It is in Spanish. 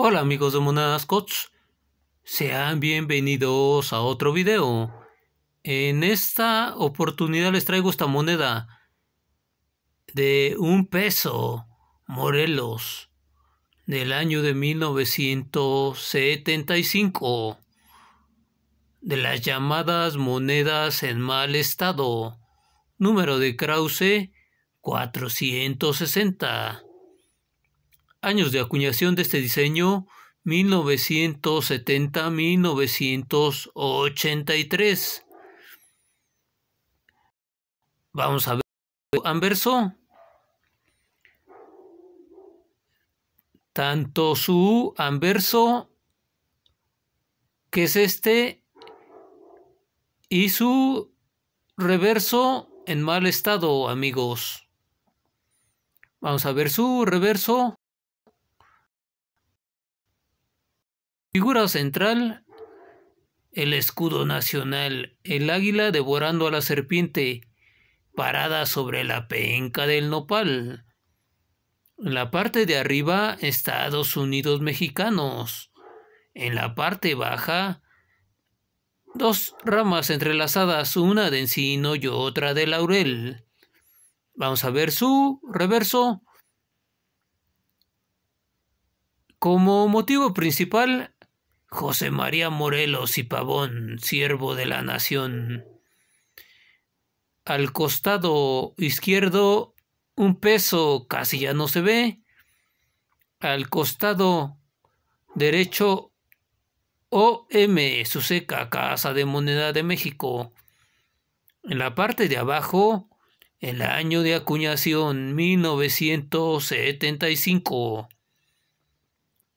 Hola amigos de Monedas Cots, sean bienvenidos a otro video. En esta oportunidad les traigo esta moneda de un peso Morelos del año de 1975 de las llamadas monedas en mal estado número de Krause 460 Años de acuñación de este diseño 1970-1983. Vamos a ver anverso. Tanto su anverso, que es este, y su reverso en mal estado, amigos. Vamos a ver su reverso. Figura central, el escudo nacional, el águila devorando a la serpiente, parada sobre la penca del nopal. En la parte de arriba, Estados Unidos mexicanos. En la parte baja, dos ramas entrelazadas, una de encino y otra de laurel. Vamos a ver su reverso. Como motivo principal, José María Morelos y Pavón, siervo de la nación. Al costado izquierdo, un peso casi ya no se ve. Al costado derecho, OM, seca Casa de Moneda de México. En la parte de abajo, el año de acuñación 1975.